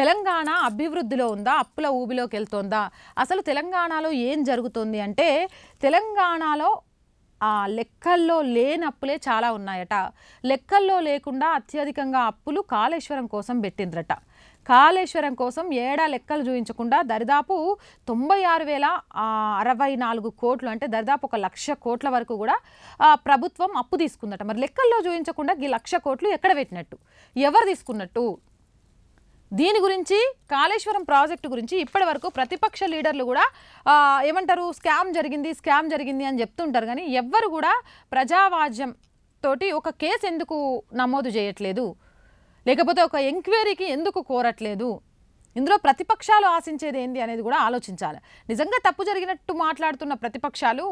తెలంగాణ అభివృద్ధిలో ఉందా అప్పుల ఊబిలోకి వెళ్తోందా అసలు తెలంగాణలో ఏం జరుగుతుంది అంటే తెలంగాణలో ఆ లెక్కల్లో లేని అప్పులే చాలా ఉన్నాయట లెక్కల్లో లేకుండా అత్యధికంగా అప్పులు కాళేశ్వరం కోసం పెట్టిందట కాళేశ్వరం కోసం ఏడా లెక్కలు చూపించకుండా దరిదాపు తొంభై ఆరు వేల అరవై నాలుగు కోట్లు అంటే దరిదాపు ఒక లక్ష కోట్ల వరకు కూడా ప్రభుత్వం అప్పు తీసుకుందట మరి లెక్కల్లో చూపించకుండా ఈ లక్ష కోట్లు ఎక్కడ పెట్టినట్టు ఎవరు తీసుకున్నట్టు దీని గురించి కాళేశ్వరం ప్రాజెక్టు గురించి ఇప్పటి వరకు ప్రతిపక్ష లీడర్లు కూడా ఏమంటారు స్కామ్ జరిగింది స్కామ్ జరిగింది అని చెప్తుంటారు కానీ ఎవ్వరు కూడా ప్రజావాజ్యం తోటి ఒక కేసు ఎందుకు నమోదు చేయట్లేదు లేకపోతే ఒక ఎంక్వైరీకి ఎందుకు కోరట్లేదు ఇందులో ప్రతిపక్షాలు ఆశించేది ఏంది అనేది కూడా ఆలోచించాలి నిజంగా తప్పు జరిగినట్టు మాట్లాడుతున్న ప్రతిపక్షాలు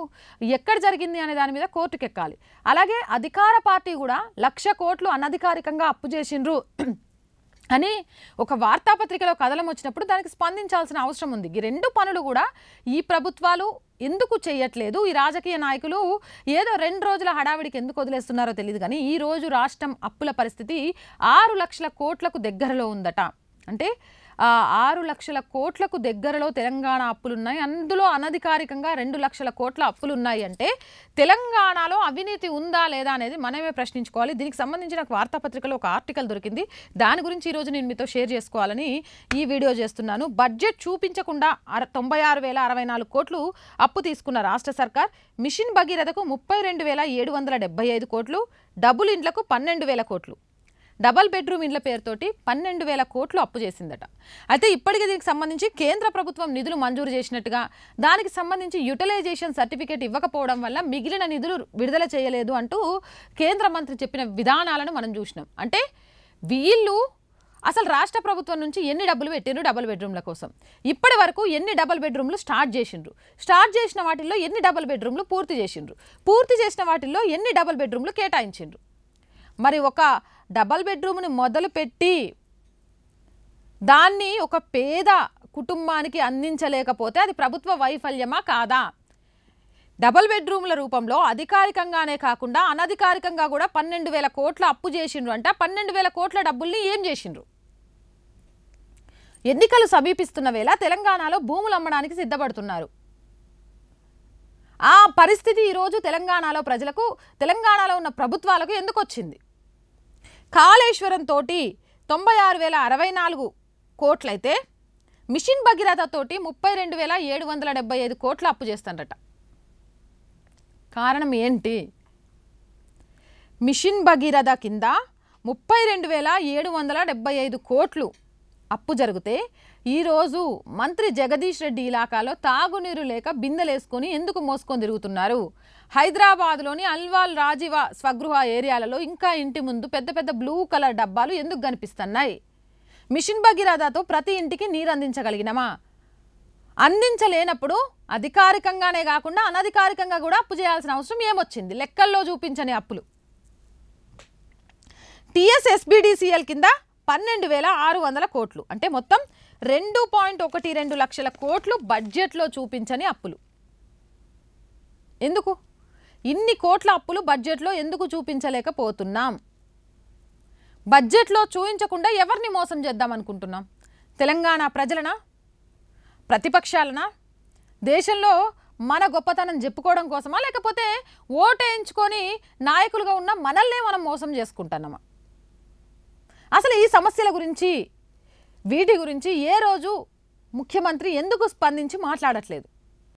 ఎక్కడ జరిగింది అనే దాని మీద కోర్టుకెక్కాలి అలాగే అధికార పార్టీ కూడా లక్ష కోట్లు అనధికారికంగా అప్పు చేసిండ్రు అని ఒక వార్తాపత్రికలో కథలం వచ్చినప్పుడు దానికి స్పందించాల్సిన అవసరం ఉంది ఈ రెండు పనులు కూడా ఈ ప్రభుత్వాలు ఎందుకు చేయట్లేదు ఈ రాజకీయ నాయకులు ఏదో రెండు రోజుల హడావిడికి ఎందుకు వదిలేస్తున్నారో తెలియదు కానీ ఈ రోజు రాష్ట్రం అప్పుల పరిస్థితి ఆరు లక్షల కోట్లకు దగ్గరలో ఉందట అంటే ఆరు లక్షల కోట్లకు దగ్గరలో తెలంగాణ అప్పులున్నాయి అందులో అనధికారికంగా రెండు లక్షల కోట్ల అప్పులున్నాయి అంటే తెలంగాణలో అవినీతి ఉందా లేదా అనేది మనమే ప్రశ్నించుకోవాలి దీనికి సంబంధించిన నాకు వార్తాపత్రికలో ఒక ఆర్టికల్ దొరికింది దాని గురించి ఈరోజు నేను మీతో షేర్ చేసుకోవాలని ఈ వీడియో చేస్తున్నాను బడ్జెట్ చూపించకుండా తొంభై ఆరు వేల అరవై నాలుగు కోట్లు అప్పు తీసుకున్న రాష్ట్ర సర్కార్ మిషన్ భగీరథకు ముప్పై రెండు వేల ఏడు వందల డెబ్బై ఐదు కోట్లు డబుల్ ఇండ్లకు పన్నెండు వేల కోట్లు డబల్ బెడ్రూమ్ ఇండ్ల పేరుతోటి పన్నెండు వేల కోట్లు అప్పు చేసిందట అయితే ఇప్పటికీ దీనికి సంబంధించి కేంద్ర ప్రభుత్వం నిధులు మంజూరు చేసినట్టుగా దానికి సంబంధించి యూటిలైజేషన్ సర్టిఫికేట్ ఇవ్వకపోవడం వల్ల మిగిలిన నిధులు విడుదల చేయలేదు అంటూ కేంద్ర మంత్రి చెప్పిన విధానాలను మనం చూసినాం అంటే వీళ్ళు అసలు రాష్ట్ర ప్రభుత్వం నుంచి ఎన్ని డబ్బులు పెట్టిండ్రు డబుల్ బెడ్రూమ్ల కోసం ఇప్పటి వరకు ఎన్ని డబల్ బెడ్రూమ్లు స్టార్ట్ చేసిండ్రు స్టార్ట్ చేసిన వాటిల్లో ఎన్ని డబల్ బెడ్రూమ్లు పూర్తి చేసిండ్రు పూర్తి చేసిన వాటిల్లో ఎన్ని డబల్ బెడ్రూమ్లు కేటాయించిండ్రు మరి ఒక డబల్ బెడ్రూమ్ని మొదలుపెట్టి దాన్ని ఒక పేద కుటుంబానికి అందించలేకపోతే అది ప్రభుత్వ వైఫల్యమా కాదా డబల్ బెడ్రూమ్ల రూపంలో అధికారికంగానే కాకుండా అనధికారికంగా కూడా పన్నెండు వేల కోట్ల అప్పు చేసిండ్రు అంట పన్నెండు వేల కోట్ల డబ్బుల్ని ఏం చేసిండ్రు ఎన్నికలు సమీపిస్తున్న వేళ తెలంగాణలో భూములు అమ్మడానికి సిద్ధపడుతున్నారు ఆ పరిస్థితి ఈరోజు తెలంగాణలో ప్రజలకు తెలంగాణలో ఉన్న ప్రభుత్వాలకు ఎందుకు వచ్చింది కాళేశ్వరం తోటి తొంభై ఆరు వేల అరవై నాలుగు కోట్లయితే మిషన్ భగీరథతోటి ముప్పై రెండు వేల ఏడు వందల డెబ్బై ఐదు కోట్లు అప్పు చేస్తాడట కారణం ఏంటి మిషన్ భగీరథ కింద ముప్పై రెండు వేల ఏడు వందల డెబ్బై ఐదు కోట్లు అప్పు జరిగితే ఈరోజు మంత్రి జగదీష్ రెడ్డి ఇలాకాలో తాగునీరు లేక బిందెలేసుకుని ఎందుకు మోసుకొని తిరుగుతున్నారు హైదరాబాద్లోని అల్వాల్ రాజీవ స్వగృహ ఏరియాలలో ఇంకా ఇంటి ముందు పెద్ద పెద్ద బ్లూ కలర్ డబ్బాలు ఎందుకు కనిపిస్తున్నాయి మిషన్ భగీరథతో ప్రతి ఇంటికి నీరు అందించగలిగినమా అందించలేనప్పుడు అధికారికంగానే కాకుండా అనధికారికంగా కూడా అప్పు చేయాల్సిన అవసరం ఏమొచ్చింది లెక్కల్లో చూపించని అప్పులు టీఎస్ఎస్బిడిసిఎల్ కింద పన్నెండు వేల ఆరు వందల కోట్లు అంటే మొత్తం రెండు పాయింట్ ఒకటి రెండు లక్షల కోట్లు బడ్జెట్లో చూపించని అప్పులు ఎందుకు ఇన్ని కోట్ల అప్పులు బడ్జెట్లో ఎందుకు చూపించలేకపోతున్నాం బడ్జెట్లో చూపించకుండా ఎవరిని మోసం చేద్దాం అనుకుంటున్నాం తెలంగాణ ప్రజలనా ప్రతిపక్షాలనా దేశంలో మన గొప్పతనం చెప్పుకోవడం కోసమా లేకపోతే ఓటేయించుకొని నాయకులుగా ఉన్న మనల్నే మనం మోసం చేసుకుంటున్నామా అసలు ఈ సమస్యల గురించి వీటి గురించి ఏ రోజు ముఖ్యమంత్రి ఎందుకు స్పందించి మాట్లాడట్లేదు